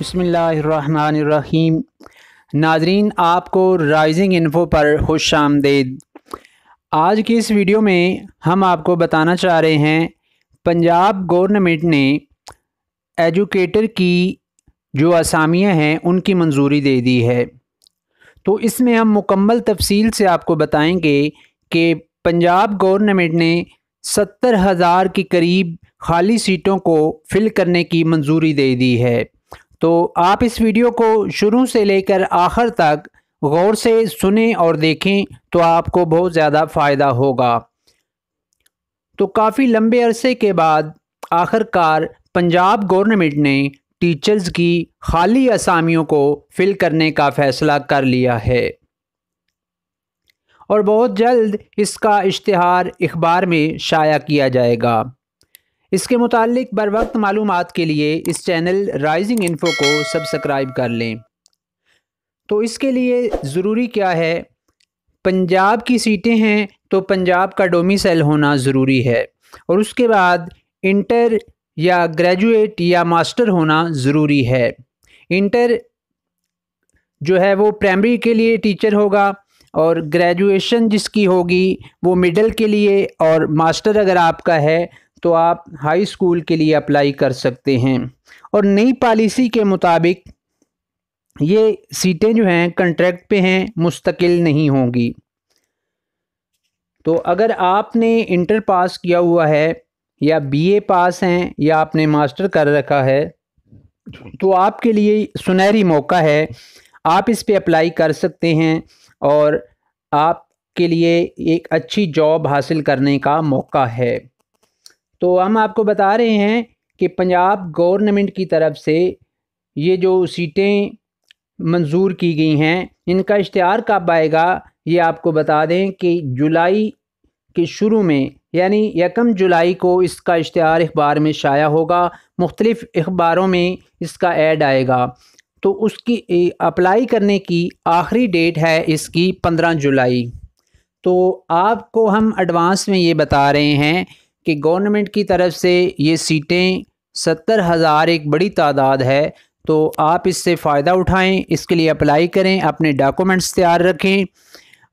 बसमीम नाजरीन आपको राइजिंग इन्फो पर खुश आमदेद आज की इस वीडियो में हम आपको बताना चाह रहे हैं पंजाब गवर्नमेंट ने एजुकेटर की जो असामियाँ हैं उनकी मंजूरी दे दी है तो इसमें हम मुकम्मल तफसील से आपको बताएंगे कि पंजाब गवर्नमेंट ने सत्तर हज़ार के करीब खाली सीटों को फिल करने की मंजूरी दे दी है तो आप इस वीडियो को शुरू से लेकर आखिर तक गौर से सुने और देखें तो आपको बहुत ज़्यादा फ़ायदा होगा तो काफ़ी लंबे अरसे के बाद आखिरकार पंजाब गवर्नमेंट ने टीचर्स की खाली असामियों को फिल करने का फ़ैसला कर लिया है और बहुत जल्द इसका इश्तहार अखबार में शाया किया जाएगा इसके मुतालिक बर वक्त मालूम के लिए इस चैनल राइजिंग इन्फो को सब्सक्राइब कर लें तो इसके लिए ज़रूरी क्या है पंजाब की सीटें हैं तो पंजाब का डोमिसल होना ज़रूरी है और उसके बाद इंटर या ग्रेजुएट या मास्टर होना ज़रूरी है इंटर जो है वो प्राइमरी के लिए टीचर होगा और ग्रेजुएशन जिसकी होगी वो मिडल के लिए और मास्टर अगर आपका है तो आप हाई स्कूल के लिए अप्लाई कर सकते हैं और नई पॉलिसी के मुताबिक ये सीटें जो हैं कंट्रैक्ट पे हैं मुस्तकिल नहीं होंगी तो अगर आपने इंटर पास किया हुआ है या बीए पास हैं या आपने मास्टर कर रखा है तो आपके लिए सुनहरी मौका है आप इस पे अप्लाई कर सकते हैं और आपके लिए एक अच्छी जॉब हासिल करने का मौका है तो हम आपको बता रहे हैं कि पंजाब गवर्नमेंट की तरफ से ये जो सीटें मंजूर की गई हैं इनका इश्तहार कब आएगा ये आपको बता दें कि जुलाई के शुरू में यानी यकम जुलाई को इसका इश्तहार अखबार में शाया होगा मुख्तलिफ़ अखबारों में इसका ऐड आएगा तो उसकी अप्लाई करने की आखिरी डेट है इसकी पंद्रह जुलाई तो आपको हम एडवांस में ये बता रहे हैं कि गवर्नमेंट की तरफ से ये सीटें सत्तर हज़ार एक बड़ी तादाद है तो आप इससे फ़ायदा उठाएं इसके लिए अप्लाई करें अपने डॉक्यूमेंट्स तैयार रखें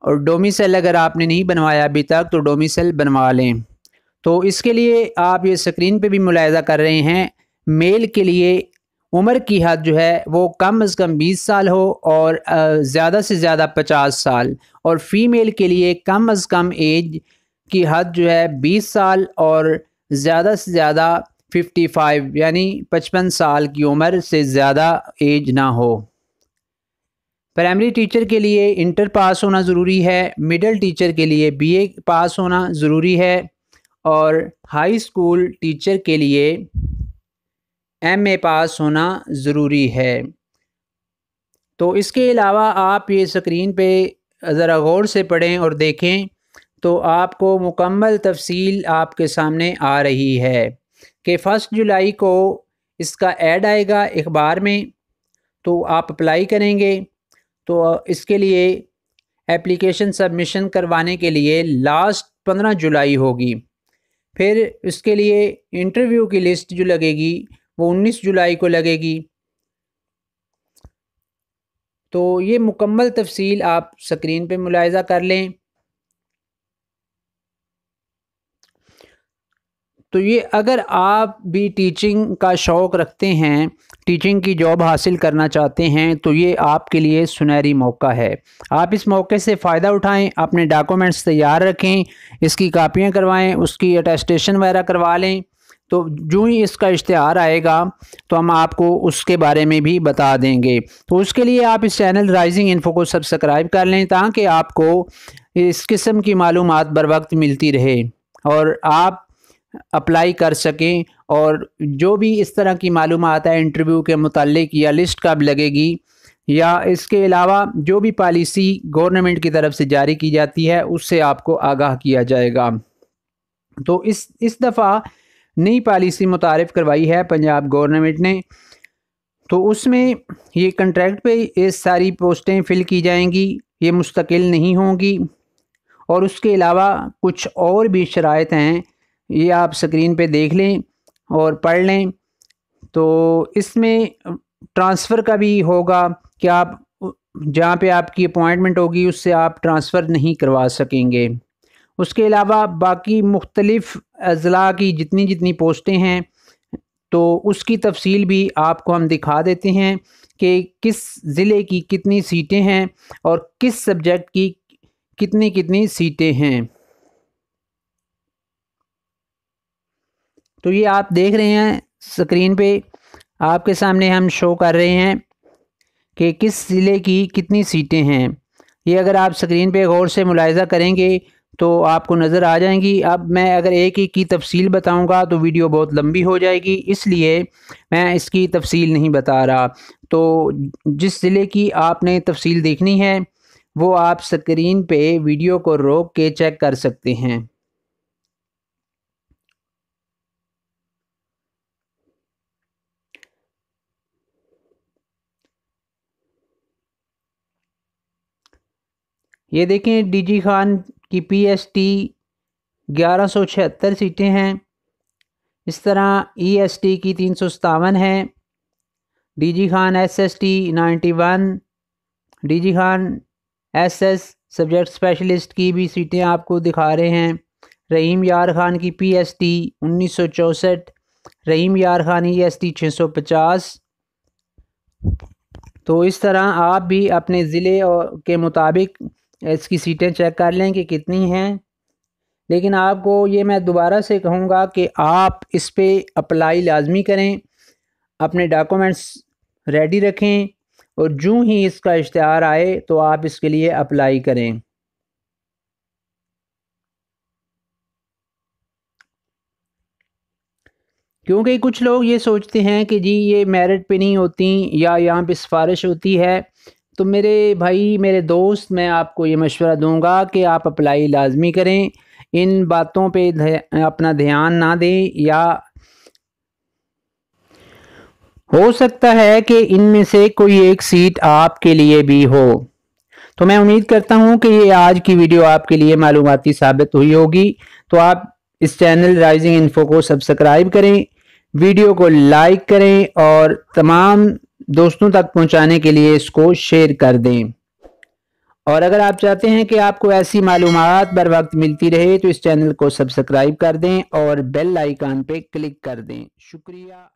और डोमिसल अगर आपने नहीं बनवाया अभी तक तो डोमिसल बनवा लें तो इसके लिए आप ये स्क्रीन पे भी मुलायजा कर रहे हैं मेल के लिए उम्र की हद जो है वो कम अज़ कम 20 साल हो और ज़्यादा से ज़्यादा 50 साल और फ़ीमेल के लिए कम अज़ कम एज की हद जो है बीस साल और ज़्यादा से ज़्यादा फिफ्टी फ़ाइव यानी पचपन साल की उम्र से ज़्यादा एज ना हो प्राइमरी टीचर के लिए इंटर पास होना ज़रूरी है मिडिल टीचर के लिए बीए पास होना ज़रूरी है और हाई स्कूल टीचर के लिए एमए पास होना ज़रूरी है तो इसके अलावा आप ये स्क्रीन पे ज़रा गौर से पढ़ें और देखें तो आपको मुकम्मल तफसील आपके सामने आ रही है कि फ़र्स्ट जुलाई को इसका ऐड आएगा अखबार में तो आप अप्लाई करेंगे तो इसके लिए एप्लीकेशन सबमिशन करवाने के लिए लास्ट पंद्रह जुलाई होगी फिर इसके लिए इंटरव्यू की लिस्ट जो लगेगी वो उन्नीस जुलाई को लगेगी तो ये मुकम्मल तफसील आप स्क्रीन पे मुलायजा कर लें तो ये अगर आप भी टीचिंग का शौक़ रखते हैं टीचिंग की जॉब हासिल करना चाहते हैं तो ये आपके लिए सुनहरी मौका है आप इस मौके से फ़ायदा उठाएं अपने डॉक्यूमेंट्स तैयार रखें इसकी कापियाँ करवाएं उसकी अटेस्टेशन वगैरह करवा लें तो जो ही इसका इश्तहार आएगा तो हम आपको उसके बारे में भी बता देंगे तो उसके लिए आप इस चैनल राइजिंग इन्फो को सब्सक्राइब कर लें ताकि आपको इस किस्म की मालूम बर वक्त मिलती रहे और आप अप्लाई कर सकें और जो भी इस तरह की मालूम है इंटरव्यू के मतलब या लिस्ट कब लगेगी या इसके अलावा जो भी पॉलिसी गवर्नमेंट की तरफ से जारी की जाती है उससे आपको आगाह किया जाएगा तो इस इस दफ़ा नई पॉलिसी मुतारफ़ करवाई है पंजाब गवर्नमेंट ने तो उसमें ये कंट्रैक्ट पे ये सारी पोस्टें फिल की जाएंगी ये मुस्तकिल नहीं होंगी और उसके अलावा कुछ और भी शरात हैं ये आप स्क्रीन पे देख लें और पढ़ लें तो इसमें ट्रांसफ़र का भी होगा कि आप जहाँ पे आपकी अपॉइंटमेंट होगी उससे आप ट्रांसफ़र नहीं करवा सकेंगे उसके अलावा बाकी मुख्तलिफ़ अजला की जितनी जितनी पोस्टें हैं तो उसकी तफसील भी आपको हम दिखा देते हैं कि किस ज़िले की कितनी सीटें हैं और किस सब्जेक्ट की कितनी कितनी सीटें हैं तो ये आप देख रहे हैं स्क्रीन पे आपके सामने हम शो कर रहे हैं कि किस ज़िले की कितनी सीटें हैं ये अगर आप स्क्रीन पे गौर से मुलायजा करेंगे तो आपको नज़र आ जाएंगी अब मैं अगर एक एक की तफसील बताऊंगा तो वीडियो बहुत लंबी हो जाएगी इसलिए मैं इसकी तफसील नहीं बता रहा तो जिस ज़िले की आपने तफसील देखनी है वो आप स्क्रीन पे वीडियो को रोक के चेक कर सकते हैं ये देखें डीजी खान की पीएसटी 1176 सीटें हैं इस तरह ईएसटी की तीन सौ सतावन है जी Khan SST 91 DG Khan SS subject specialist की भी सीटें आपको दिखा रहे हैं रहीम यार खान की पीएसटी 1964 रहीम यार खान ई एस टी छः सौ पचास तो इस तरह आप भी अपने ज़िले के मुताबिक इसकी सीटें चेक कर लें कि कितनी हैं लेकिन आपको ये मैं दोबारा से कहूँगा कि आप इस पर अप्लाई लाजमी करें अपने डॉक्यूमेंट्स रेडी रखें और जो ही इसका इश्तहार आए तो आप इसके लिए अप्लाई करें क्योंकि कुछ लोग ये सोचते हैं कि जी ये मेरिट पे नहीं होती या यहाँ पे सिफारिश होती है तो मेरे भाई मेरे दोस्त मैं आपको ये मशवरा दूंगा कि आप अप्लाई लाजमी करें इन बातों पे अपना ध्यान ना दें या हो सकता है कि इनमें से कोई एक सीट आपके लिए भी हो तो मैं उम्मीद करता हूं कि ये आज की वीडियो आपके लिए मालूमती साबित हुई होगी तो आप इस चैनल राइजिंग इन्फो को सब्सक्राइब करें वीडियो को लाइक करें और तमाम दोस्तों तक पहुंचाने के लिए इसको शेयर कर दें और अगर आप चाहते हैं कि आपको ऐसी मालूम बर वक्त मिलती रहे तो इस चैनल को सब्सक्राइब कर दें और बेल आइकान पर क्लिक कर दें शुक्रिया